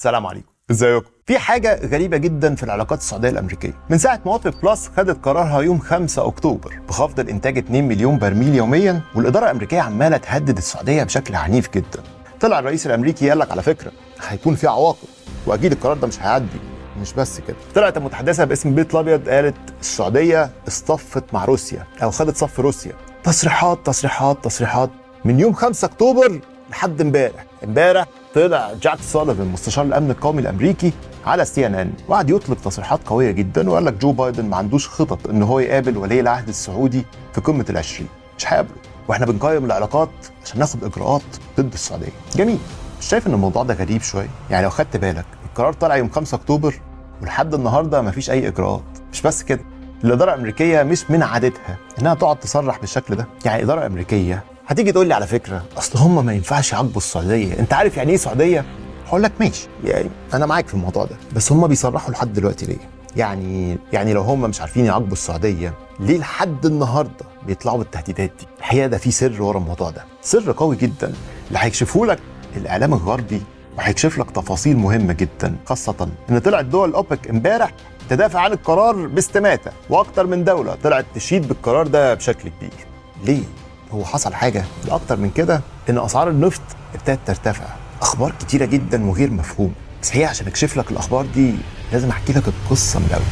السلام عليكم ازيكم في حاجة غريبة جدا في العلاقات السعودية الأمريكية من ساعة ما وافق بلس خدت قرارها يوم 5 أكتوبر بخفض الإنتاج 2 مليون برميل يوميا والإدارة الأمريكية عمالة تهدد السعودية بشكل عنيف جدا طلع الرئيس الأمريكي قال لك على فكرة هيكون في عواقب وأكيد القرار ده مش هيعدي مش بس كده طلعت المتحدثة باسم البيت الأبيض قالت السعودية اصطفت مع روسيا أو خدت صف روسيا تصريحات تصريحات تصريحات من يوم 5 أكتوبر لحد امبارح امبارح طلع جاك سوليفان مستشار الامن القومي الامريكي على سي ان ان وقعد يطلق تصريحات قويه جدا وقال لك جو بايدن ما عندوش خطط ان هو يقابل ولي العهد السعودي في قمه ال20 مش هيقابله واحنا بنقيم العلاقات عشان ناخد اجراءات ضد السعوديه جميل مش شايف ان الموضوع ده غريب شويه يعني لو خدت بالك القرار طلع يوم 5 اكتوبر ولحد النهارده ما فيش اي اجراءات مش بس كده الاداره الامريكيه مش من عادتها انها تقعد تصرح بالشكل ده يعني اداره امريكيه هتيجي تقول لي على فكره اصل هم ما ينفعش يعاقبوا السعوديه انت عارف يعني ايه سعوديه هقول لك ماشي يعني انا معاك في الموضوع ده بس هم بيصرحوا لحد دلوقتي ليه يعني يعني لو هم مش عارفين يعاقبوا السعوديه ليه لحد النهارده بيطلعوا بالتهديدات دي الحقيقه ده في سر ورا الموضوع ده سر قوي جدا اللي هيكشفه لك الاعلام الغربي وهيكشف لك تفاصيل مهمه جدا خاصه ان طلعت دول اوبك امبارح تدافع عن القرار باستماته واكتر من دوله طلعت تشيد بالقرار ده بشكل كبير ليه هو حصل حاجه الاكتر من كده ان اسعار النفط ابتدت ترتفع اخبار كتيره جدا وغير مفهومه بس هي عشان اكشف لك الاخبار دي لازم احكي لك القصه من الاول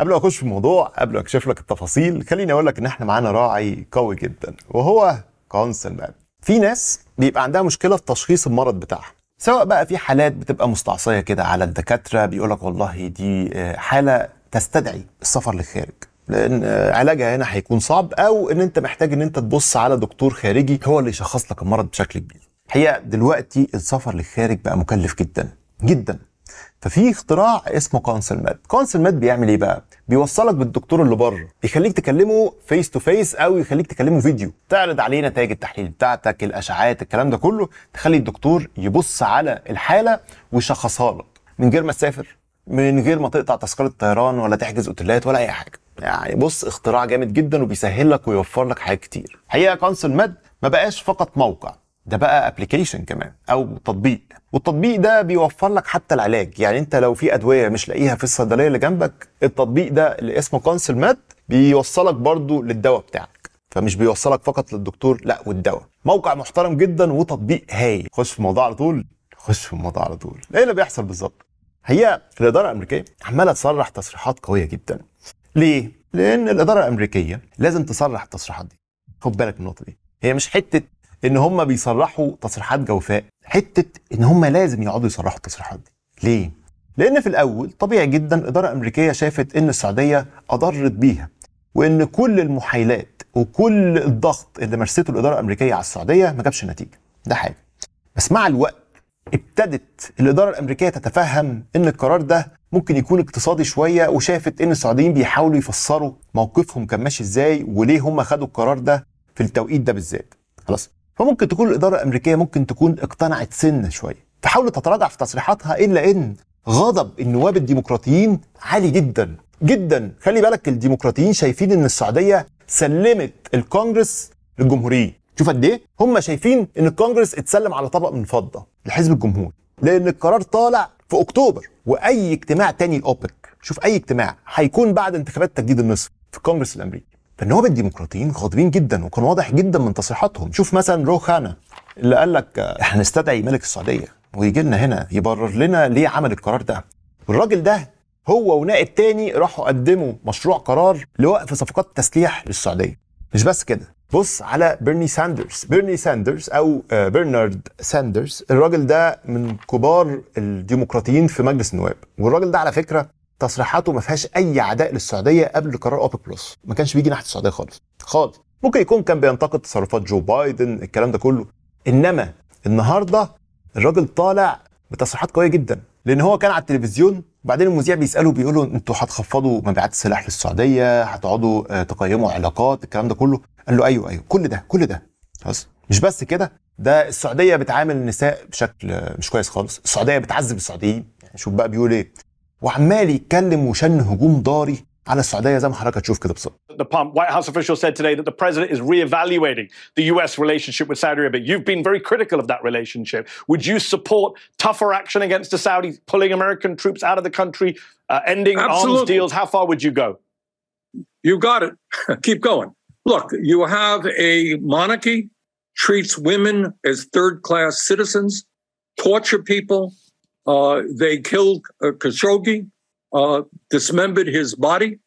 قبل ما اخش في الموضوع قبل ما اكشف لك التفاصيل خليني اقول لك ان احنا معانا راعي قوي جدا وهو كونسل سلمان في ناس بيبقى عندها مشكله في تشخيص المرض بتاعها سواء بقى في حالات بتبقى مستعصيه كده على الدكاتره بيقول لك والله دي آه، حاله تستدعي السفر للخارج لان آه، علاجها هنا هيكون صعب او ان انت محتاج ان انت تبص على دكتور خارجي هو اللي يشخص لك المرض بشكل كبير الحقيقه دلوقتي السفر للخارج بقى مكلف جدا جدا ففي اختراع اسمه كونسل ماد كونسل ماد بيعمل ايه بقى بيوصلك بالدكتور اللي بره بيخليك تكلمه فيس تو فيس او يخليك تكلمه فيديو تعرض عليه نتائج التحليل بتاعتك الاشعاعات الكلام ده كله تخلي الدكتور يبص على الحاله ويشخصها لك من غير ما تسافر من غير ما تقطع تذكره طيران ولا تحجز اوتيلات ولا اي حاجه يعني بص اختراع جامد جدا وبيسهل لك ويوفر لك حاجات كتير الحقيقه كونسل ماد ما بقاش فقط موقع ده بقى ابلكيشن كمان او تطبيق والتطبيق ده بيوفر لك حتى العلاج يعني انت لو في ادويه مش لاقيها في الصيدليه اللي جنبك التطبيق ده اللي اسمه كونسل مات بيوصلك برضو للدواء بتاعك فمش بيوصلك فقط للدكتور لا والدواء موقع محترم جدا وتطبيق هايل خش في الموضوع على طول خش في الموضوع على طول ايه اللي بيحصل بالظبط هي الاداره الامريكيه عماله تصرح تصريحات قويه جدا ليه لان الاداره الامريكيه لازم تصرح التصريحات دي خد بالك من النقطه دي هي مش حته ان هم بيصرحوا تصريحات جوفاء حته ان هم لازم يقعدوا يصرحوا التصريحات دي ليه لان في الاول طبيعي جدا الاداره الامريكيه شافت ان السعوديه اضرت بيها وان كل المحايلات وكل الضغط اللي مارسته الاداره الامريكيه على السعوديه ما جابش نتيجه ده حاجه بس مع الوقت ابتدت الاداره الامريكيه تتفهم ان القرار ده ممكن يكون اقتصادي شويه وشافت ان السعوديين بيحاولوا يفسروا موقفهم كان ماشي ازاي وليه هم خدوا القرار ده في التوقيت ده بالذات خلاص فممكن تكون الاداره الامريكيه ممكن تكون اقتنعت سنه شويه فحاولت تتراجع في تصريحاتها الا ان غضب النواب الديمقراطيين عالي جدا جدا خلي بالك الديمقراطيين شايفين ان السعوديه سلمت الكونجرس للجمهوريين شوف قد ايه هم شايفين ان الكونجرس اتسلم على طبق من فضه لحزب الجمهوري لان القرار طالع في اكتوبر واي اجتماع تاني لاوبك شوف اي اجتماع هيكون بعد انتخابات تجديد النصف في الكونجرس الامريكي فالنواب الديمقراطيين غاضبين جدا وكان واضح جدا من تصريحاتهم شوف مثلا روخانا اللي قال لك احنا نستدعي ملك السعوديه ويجي لنا هنا يبرر لنا ليه عمل القرار ده والراجل ده هو ونائب تاني راحوا قدموا مشروع قرار لوقف صفقات التسليح للسعوديه مش بس كده بص على بيرني ساندرز بيرني ساندرز او برنارد آه، ساندرز الراجل ده من كبار الديمقراطيين في مجلس النواب والراجل ده على فكره تصريحاته ما فيهاش اي عداء للسعوديه قبل قرار اوبك بلس ما كانش بيجي ناحيه السعوديه خالص خالص ممكن يكون كان بينتقد تصرفات جو بايدن الكلام ده كله انما النهارده الراجل طالع بتصريحات قويه جدا لان هو كان على التلفزيون وبعدين المذيع بيساله بيقول له انتوا هتخفضوا مبيعات السلاح للسعوديه هتقعدوا آه، تقيموا علاقات الكلام ده كله قال له ايوه ايوه كل ده كل ده خلاص مش بس كده ده السعوديه بتعامل النساء بشكل مش كويس خالص السعوديه بتعذب السعوديين يعني شوف بقى بيقول ايه وعمال يتكلم وشن هجوم ضاري على السعوديه زي ما حضرتك كده بالظبط. The White House official said today that the president is reevaluating the US relationship with Saudi Arabia. You've been very critical of that relationship. Would you support tougher action against the Saudis, pulling American troops out of the country, uh, ending Absolutely. arms deals? How far would you go? You got it. Keep going. Look, you have a monarchy treats women as third-class citizens, torture people, uh, they killed uh, Khashoggi, uh, dismembered his body,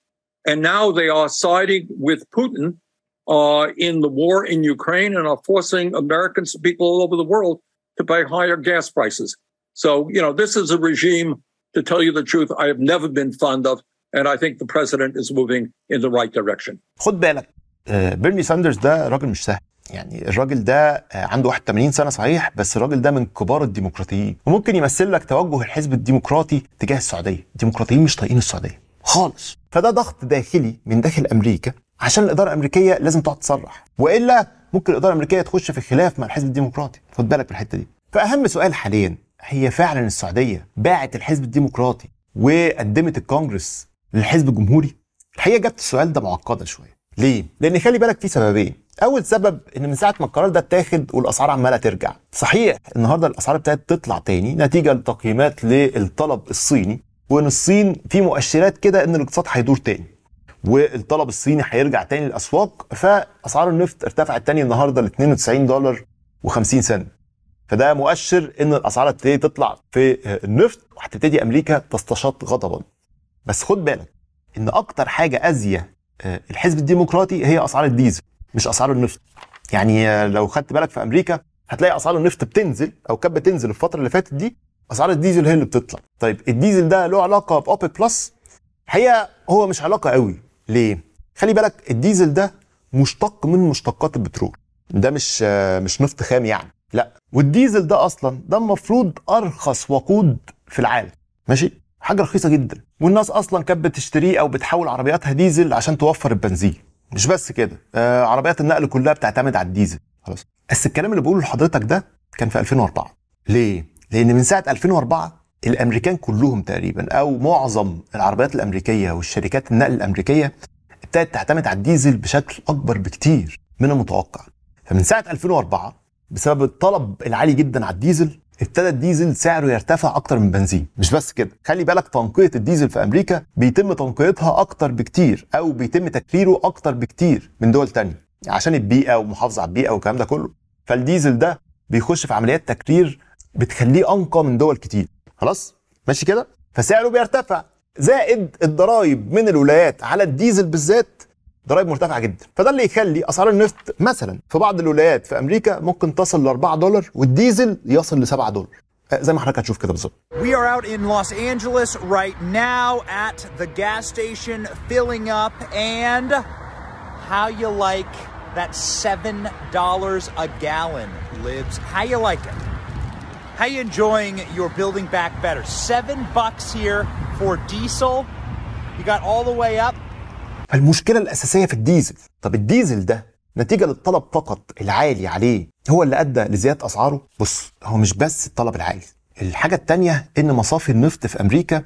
and now they are siding with Putin uh, in the war in Ukraine and are forcing Americans, people all over the world, to pay higher gas prices. So, you know, this is a regime, to tell you the truth, I have never been fond of, and I think the president is moving in the right direction. خد بالك ساندرز ده راجل مش سهل يعني الراجل ده عنده 81 سنه صحيح بس الراجل ده من كبار الديمقراطيين وممكن يمثل لك توجه الحزب الديمقراطي تجاه السعوديه الديمقراطيين مش طايقين السعوديه خالص فده ضغط داخلي من داخل امريكا عشان الاداره الامريكيه لازم تقعد تصرح والا ممكن الاداره الامريكيه تخش في خلاف مع الحزب الديمقراطي خد بالك من الحته دي فاهم سؤال حاليا هي فعلا السعوديه باعت الحزب الديمقراطي وقدمت الكونجرس للحزب الجمهوري الحقيقه جت السؤال ده معقده شويه ليه لان خلي بالك في سببين اول سبب ان من ساعه ما القرار ده اتاخد والاسعار عماله ترجع صحيح النهارده الاسعار ابتدت تطلع تاني نتيجه لتقييمات للطلب الصيني وان الصين في مؤشرات كده ان الاقتصاد هيدور تاني والطلب الصيني هيرجع تاني للاسواق فاسعار النفط ارتفعت تاني النهارده ل 92 دولار و50 سنت فده مؤشر ان الاسعار هتبتدي تطلع في النفط وهتبتدي امريكا تستشط غضبا بس خد بالك ان اكتر حاجه اذيه آه، الحزب الديمقراطي هي اسعار الديزل مش اسعار النفط يعني لو خدت بالك في امريكا هتلاقي اسعار النفط بتنزل او كانت بتنزل الفتره اللي فاتت دي اسعار الديزل هي اللي بتطلع طيب الديزل ده له علاقه باوبي بلس الحقيقه هو مش علاقه قوي ليه خلي بالك الديزل ده مشتق من مشتقات البترول ده مش مش نفط خام يعني لا والديزل ده اصلا ده المفروض ارخص وقود في العالم ماشي حاجه رخيصه جدا والناس اصلا كانت بتشتريه او بتحول عربياتها ديزل عشان توفر البنزين مش بس كده آه عربيات النقل كلها بتعتمد على الديزل خلاص بس الكلام اللي بقوله لحضرتك ده كان في 2004 ليه لان من ساعه 2004 الامريكان كلهم تقريبا او معظم العربيات الامريكيه والشركات النقل الامريكيه ابتدت تعتمد على الديزل بشكل اكبر بكتير من المتوقع فمن ساعه 2004 بسبب الطلب العالي جدا على الديزل ابتدى الديزل سعره يرتفع اكتر من بنزين مش بس كده خلي بالك تنقيه الديزل في امريكا بيتم تنقيتها اكتر بكتير او بيتم تكريره اكتر بكتير من دول تانية عشان البيئه ومحافظه على البيئه والكلام ده كله فالديزل ده بيخش في عمليات تكرير بتخليه انقى من دول كتير خلاص ماشي كده فسعره بيرتفع زائد الضرايب من الولايات على الديزل بالذات ضرائب مرتفعه جدا فده اللي يخلي اسعار النفط مثلا في بعض الولايات في امريكا ممكن تصل ل 4 دولار والديزل يصل ل 7 دولار زي ما حضرتك هتشوف كده بالظبط. We are out in Los Angeles right now at the gas station filling up and how you like that $7 a gallon libs. How you like it? How you enjoying your building back better? 7 bucks here for diesel. You got all the way up فالمشكله الاساسيه في الديزل طب الديزل ده نتيجه للطلب فقط العالي عليه هو اللي ادى لزياده اسعاره بص هو مش بس الطلب العالي الحاجه الثانيه ان مصافي النفط في امريكا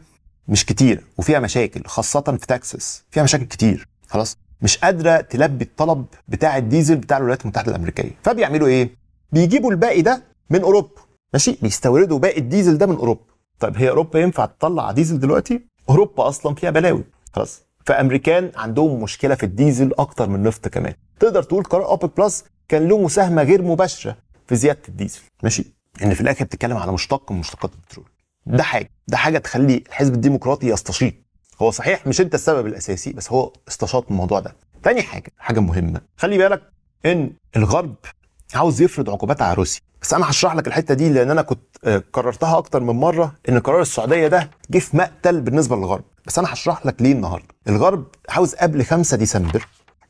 مش كتير وفيها مشاكل خاصه في تكساس فيها مشاكل كتير خلاص مش قادره تلبي الطلب بتاع الديزل بتاع الولايات المتحده الامريكيه فبيعملوا ايه بيجيبوا الباقي ده من اوروبا ماشي بيستوردوا باقي الديزل ده من اوروبا طيب هي اوروبا ينفع تطلع ديزل دلوقتي اوروبا اصلا فيها بلاوي خلاص فامريكان عندهم مشكله في الديزل اكتر من النفط كمان تقدر تقول قرار اوبك بلس كان له مساهمه غير مباشره في زياده الديزل ماشي ان في الاخر بتتكلم على مشتق من مشتقات البترول ده حاجه ده حاجه تخلي الحزب الديمقراطي يستشيط هو صحيح مش انت السبب الاساسي بس هو استشاط الموضوع ده تاني حاجه حاجه مهمه خلي بالك ان الغرب عاوز يفرض عقوبات على روسيا بس انا هشرح لك الحته دي لان انا كنت كررتها آه، اكتر من مره ان قرار السعوديه ده جه في مقتل بالنسبه للغرب بس انا هشرح لك ليه النهارده الغرب عاوز قبل 5 ديسمبر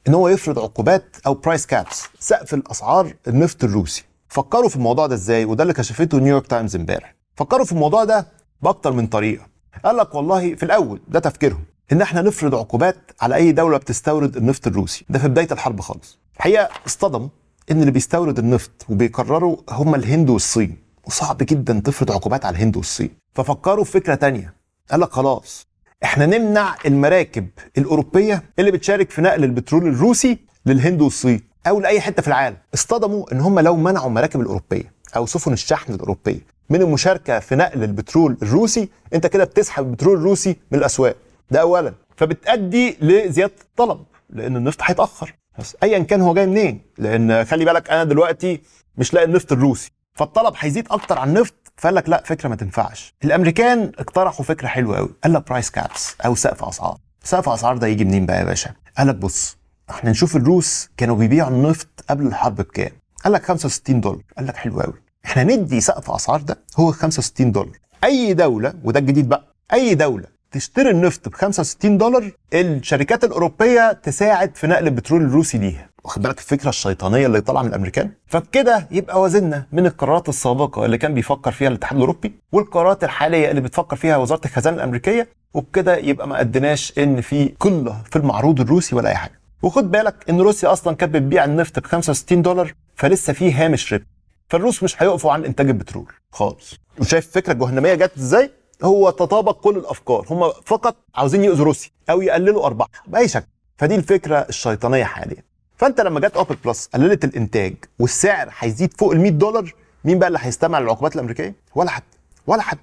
ان هو يفرض عقوبات او برايس كابس سقف الاسعار النفط الروسي فكروا في الموضوع ده ازاي وده اللي كشفته نيويورك تايمز امبارح فكروا في الموضوع ده باكتر من طريقه قال لك والله في الاول ده تفكيرهم ان احنا نفرض عقوبات على اي دوله بتستورد النفط الروسي ده في بدايه الحرب خالص الحقيقه اصطدم ان اللي بيستورد النفط وبيقرروا هم الهند والصين وصعب جدا تفرض عقوبات على الهند والصين ففكروا في فكره تانية قال لك خلاص احنا نمنع المراكب الاوروبيه اللي بتشارك في نقل البترول الروسي للهند والصين او لاي حته في العالم اصطدموا ان هم لو منعوا المراكب الاوروبيه او سفن الشحن الاوروبيه من المشاركه في نقل البترول الروسي انت كده بتسحب البترول الروسي من الاسواق ده اولا فبتؤدي لزياده الطلب لان النفط هيتاخر بس ايا كان هو جاي منين لان خلي بالك انا دلوقتي مش لاقي النفط الروسي فالطلب هيزيد اكتر عن النفط فقال لك لا فكره ما تنفعش الامريكان اقترحوا فكره حلوه قوي قال لك برايس كابس او سقف اسعار سقف اسعار ده يجي منين بقى يا باشا قال لك بص احنا نشوف الروس كانوا بيبيعوا النفط قبل الحرب بكام قال لك 65 دولار قال لك حلو قوي احنا ندي سقف اسعار ده هو 65 دولار اي دوله وده الجديد بقى اي دوله تشتري النفط ب 65 دولار الشركات الاوروبيه تساعد في نقل البترول الروسي ليها واخد بالك الفكره الشيطانيه اللي طالعه من الامريكان فبكده يبقى وزننا من القرارات السابقه اللي كان بيفكر فيها الاتحاد الاوروبي والقرارات الحاليه اللي بتفكر فيها وزاره الخزانه الامريكيه وبكده يبقى ما قدناش ان في قله في المعروض الروسي ولا اي حاجه وخد بالك ان روسيا اصلا كانت بتبيع النفط ب 65 دولار فلسه في هامش ربح فالروس مش هيقفوا عن انتاج البترول خالص وشايف الفكره الجهنميه جت ازاي هو تطابق كل الافكار هم فقط عاوزين يؤذوا روسيا او يقللوا ارباحها باي شكل فدي الفكره الشيطانيه حاليا فانت لما جت اوبك بلس قللت الانتاج والسعر هيزيد فوق ال 100 دولار مين بقى اللي هيستمع للعقوبات الامريكيه ولا حد ولا حد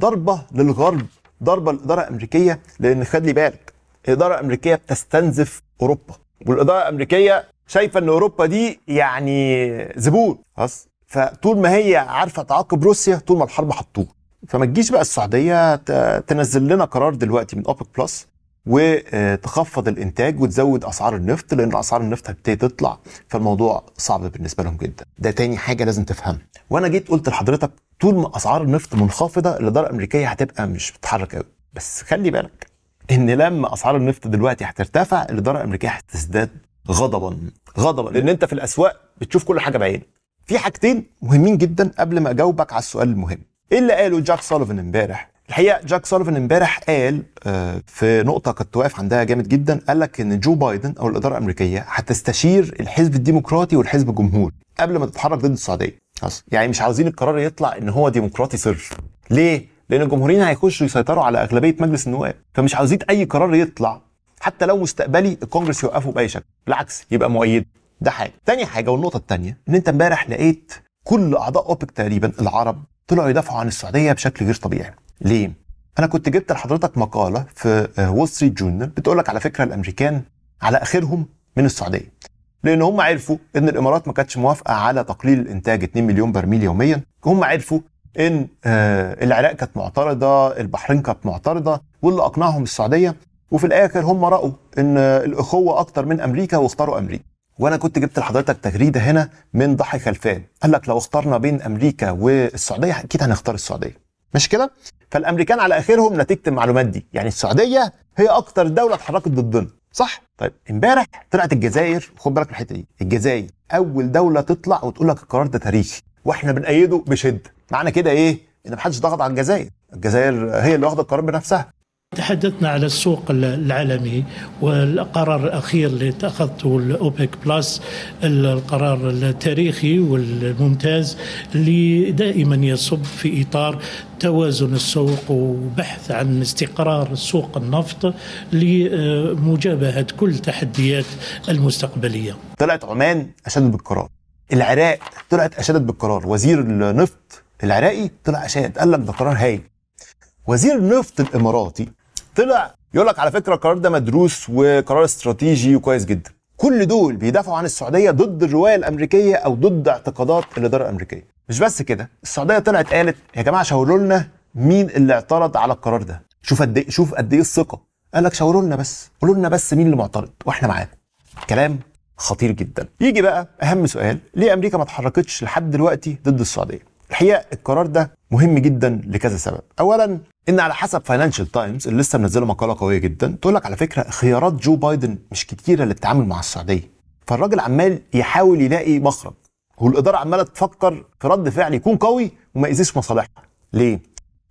ضربه للغرب ضربه للاداره الامريكيه لان خد لي بالك الاداره الامريكيه بتستنزف اوروبا والاداره الامريكيه شايفه ان اوروبا دي يعني زبون خلاص فطول ما هي عارفه تعاقب روسيا طول ما الحرب هتطول فما تجيش بقى السعوديه تنزل لنا قرار دلوقتي من اوبك بلس وتخفض آه، الانتاج وتزود اسعار النفط لان اسعار النفط هتبتدي تطلع فالموضوع صعب بالنسبه لهم جدا ده تاني حاجه لازم تفهمها وانا جيت قلت لحضرتك طول ما اسعار النفط منخفضه الاداره الامريكيه هتبقى مش بتتحرك قوي بس خلي بالك ان لما اسعار النفط دلوقتي هترتفع الاداره الامريكيه هتزداد غضبا غضبا لان انت في الاسواق بتشوف كل حاجه بعينك في حاجتين مهمين جدا قبل ما اجاوبك على السؤال المهم ايه اللي قاله جاك سوليفان امبارح؟ الحقيقه جاك سوليفان امبارح قال آه، في نقطه كنت واقف عندها جامد جدا قال لك ان جو بايدن او الاداره الامريكيه هتستشير الحزب الديمقراطي والحزب الجمهوري قبل ما تتحرك ضد السعوديه أصلاً. يعني مش عاوزين القرار يطلع ان هو ديمقراطي صرف ليه لان الجمهوريين هيخشوا يسيطروا على اغلبيه مجلس النواب فمش عاوزين اي قرار يطلع حتى لو مستقبلي الكونجرس يوقفه باي شكل بالعكس يبقى مؤيد ده حاجه تاني حاجه والنقطه الثانيه ان انت امبارح لقيت كل اعضاء اوبك تقريبا العرب طلعوا يدافعوا عن السعوديه بشكل غير طبيعي ليه انا كنت جبت لحضرتك مقاله في وول ستريت جورنال بتقول لك على فكره الامريكان على اخرهم من السعوديه لان هم عرفوا ان الامارات ما كانتش موافقه على تقليل الانتاج 2 مليون برميل يوميا هم عرفوا ان آه، العراق كانت معترضه البحرين كانت معترضه واللي اقنعهم السعوديه وفي الاخر هم راوا ان الاخوه اكتر من امريكا واختاروا امريكا وانا كنت جبت لحضرتك تغريده هنا من ضحي خلفان قال لك لو اخترنا بين امريكا والسعوديه اكيد هنختار السعوديه مش كده فالامريكان على اخرهم نتيجه المعلومات دي يعني السعوديه هي اكتر دوله اتحركت ضدنا صح طيب امبارح طلعت الجزائر خد بالك من الحته دي الجزائر اول دوله تطلع وتقول لك القرار ده تاريخي واحنا بنأيده بشده معنى كده ايه ان محدش ضغط على الجزائر الجزائر هي اللي واخده القرار بنفسها تحدثنا على السوق العالمي والقرار الاخير اللي اتخذته الاوبك بلس القرار التاريخي والممتاز اللي دائما يصب في اطار توازن السوق وبحث عن استقرار سوق النفط لمجابهه كل تحديات المستقبليه. طلعت عمان اشدت بالقرار، العراق طلعت اشدت بالقرار، وزير النفط العراقي طلع اشاد قال لك ده قرار هايل. وزير النفط الاماراتي طلع يقول لك على فكره القرار ده مدروس وقرار استراتيجي وكويس جدا كل دول بيدافعوا عن السعوديه ضد الروايه الامريكيه او ضد اعتقادات الاداره الامريكيه مش بس كده السعوديه طلعت قالت يا جماعه شاوروا لنا مين اللي اعترض على القرار ده شوف قد ايه شوف قد ايه الثقه قال لك شاوروا لنا بس قولوا لنا بس مين اللي معترض واحنا معاكم كلام خطير جدا يجي بقى اهم سؤال ليه امريكا ما اتحركتش لحد دلوقتي ضد السعوديه الحقيقه القرار ده مهم جدا لكذا سبب اولا ان على حسب فاينانشال تايمز اللي لسه منزله مقاله قويه جدا تقول لك على فكره خيارات جو بايدن مش كتيره للتعامل مع السعوديه فالراجل عمال يحاول يلاقي مخرج والاداره عماله تفكر في رد فعل يكون قوي وما يأذيش مصالحها ليه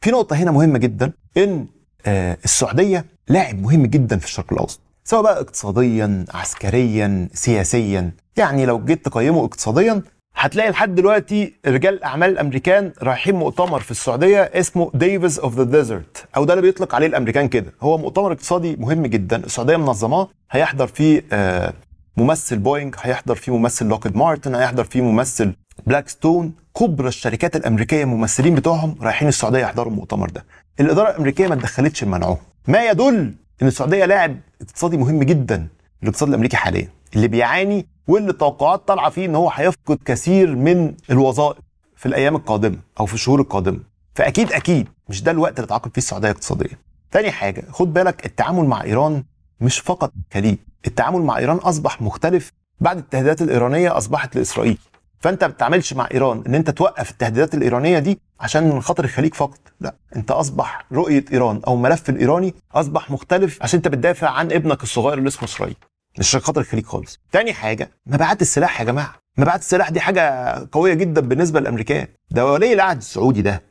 في نقطه هنا مهمه جدا ان آه، السعوديه لاعب مهم جدا في الشرق الاوسط سواء بقى اقتصاديا عسكريا سياسيا يعني لو جيت تقيمه اقتصاديا هتلاقي لحد دلوقتي رجال الاعمال الامريكان رايحين مؤتمر في السعوديه اسمه ديفيز اوف ذا ديزرت او ده اللي بيطلق عليه الامريكان كده هو مؤتمر اقتصادي مهم جدا السعوديه منظماه هيحضر فيه آه، ممثل بوينج هيحضر فيه ممثل لوكيد مارتن هيحضر فيه ممثل بلاك ستون كبرى الشركات الامريكيه الممثلين بتوعهم رايحين السعوديه يحضروا المؤتمر ده الاداره الامريكيه ما اتدخلتش منعوه ما يدل ان السعوديه لاعب اقتصادي مهم جدا الاقتصاد الامريكي حاليا اللي بيعاني واللي التوقعات طالعه فيه ان هو هيفقد كثير من الوظائف في الايام القادمه او في الشهور القادمه فاكيد اكيد مش ده الوقت اللي تعاقب فيه السعوديه اقتصاديا تاني حاجه خد بالك التعامل مع ايران مش فقط كليب التعامل مع ايران اصبح مختلف بعد التهديدات الايرانيه اصبحت لاسرائيل فانت ما بتتعاملش مع ايران ان انت توقف التهديدات الايرانيه دي عشان من خاطر الخليج فقط لا انت اصبح رؤيه ايران او الملف الايراني اصبح مختلف عشان انت بتدافع عن ابنك الصغير اللي اسمه اسرائيل مش عشان خاطر الخليج خالص تاني حاجه مبيعات السلاح يا جماعه مبيعات السلاح دي حاجه قويه جدا بالنسبه للامريكان ده ولي العهد السعودي ده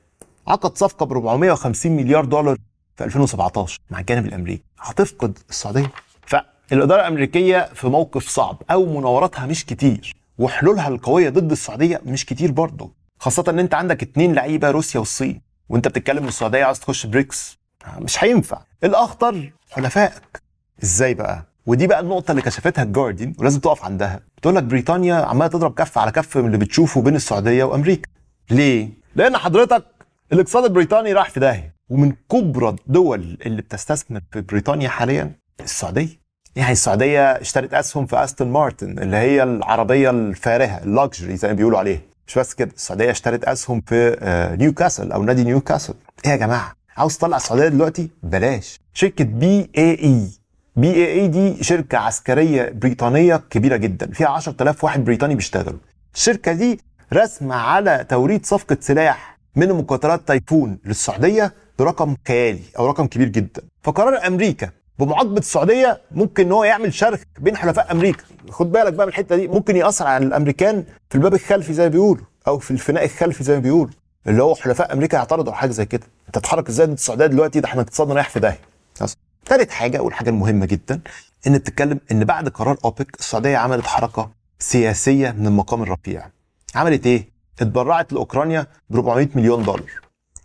عقد صفقه ب 450 مليار دولار في 2017 مع الجانب الامريكي هتفقد السعوديه فالاداره الامريكيه في موقف صعب او مناوراتها مش كتير وحلولها القويه ضد السعوديه مش كتير برضه خاصه ان انت عندك اتنين لعيبه روسيا والصين وانت بتتكلم السعوديه عايز تخش بريكس مش هينفع الاخطر حلفائك ازاي بقى ودي بقى النقطه اللي كشفتها الجارديان ولازم تقف عندها بتقول لك بريطانيا عماله تضرب كف على كف من اللي بتشوفه بين السعوديه وامريكا ليه لان حضرتك الاقتصاد البريطاني راح في داهيه ومن كبرى الدول اللي بتستثمر في بريطانيا حاليا السعوديه يعني السعوديه اشترت اسهم في استون مارتن اللي هي العربيه الفارهه اللكجري زي ما بيقولوا عليها مش بس كده السعوديه اشترت اسهم في آه، نيوكاسل او نادي نيوكاسل ايه يا جماعه عاوز تطلع السعوديه دلوقتي بلاش شركه بي إيه اي اي بي اي اي دي شركه عسكريه بريطانيه كبيره جدا فيها 10000 واحد بريطاني بيشتغلوا الشركه دي رسم على توريد صفقه سلاح من مقاتلات تايفون للسعوديه برقم خيالي او رقم كبير جدا فقرار امريكا بمعاقبه السعوديه ممكن ان هو يعمل شرخ بين حلفاء امريكا خد بالك بقى من الحته دي ممكن ياثر على الامريكان في الباب الخلفي زي ما بيقولوا او في الفناء الخلفي زي ما بيقولوا اللي هو حلفاء امريكا يعترضوا على حاجه زي كده انت تتحرك ازاي ضد السعوديه دلوقتي ده احنا اقتصادنا رايح في داهيه ثالث حاجه والحاجه المهمه جدا ان بتتكلم ان بعد قرار اوبك السعوديه عملت حركه سياسيه من المقام الرفيع عملت ايه اتبرعت لاوكرانيا ب 400 مليون دولار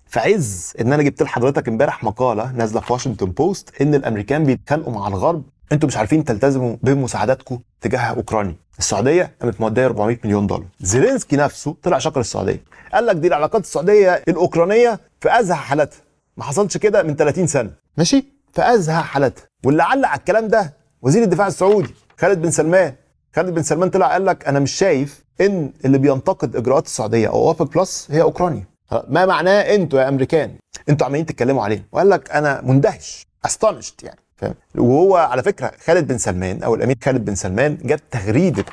في عز ان انا جبت لحضرتك امبارح مقاله نازله في واشنطن بوست ان الامريكان بيتخانقوا مع الغرب انتوا مش عارفين تلتزموا بمساعداتكم تجاه اوكرانيا السعوديه قامت موديه 400 مليون دولار زيلينسكي نفسه طلع شكر السعوديه قال لك دي العلاقات السعوديه الاوكرانيه في ازهى حالاتها ما حصلش كده من 30 سنه ماشي في ازهى حالتها واللي علق على الكلام ده وزير الدفاع السعودي خالد بن سلمان خالد بن سلمان طلع قال لك انا مش شايف ان اللي بينتقد اجراءات السعوديه او اوبك بلس هي اوكرانيا ما معناه انتوا يا امريكان انتوا عمالين تتكلموا علينا وقال لك انا مندهش استونشت يعني فاهم وهو على فكره خالد بن سلمان او الامير خالد بن سلمان جاب تغريده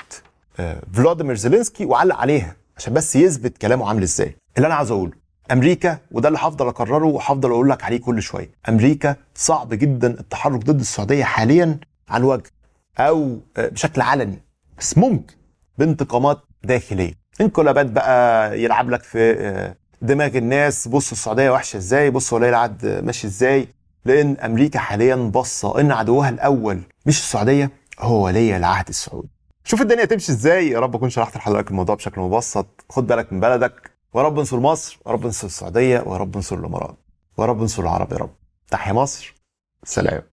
آه، فلاديمير زيلينسكي وعلق عليها عشان بس يثبت كلامه عامل ازاي اللي انا عاوز اقوله امريكا وده اللي هفضل اكرره وهفضل اقول لك عليه كل شويه امريكا صعب جدا التحرك ضد السعوديه حاليا عن وجه او آه، بشكل علني بس ممكن بانتقامات داخليه انقلابات بقى يلعب لك في آه، دماغ الناس بص السعوديه وحشه ازاي بص ولي العهد ماشي ازاي لان امريكا حاليا باصه ان عدوها الاول مش السعوديه هو ولي العهد السعودي شوف الدنيا تمشي ازاي يا رب اكون شرحت لحضرتك الموضوع بشكل مبسط خد بالك من بلدك ورب انصر مصر ورب انصر السعوديه ورب انصر الامارات ورب انصر العرب يا رب تحيا مصر سلام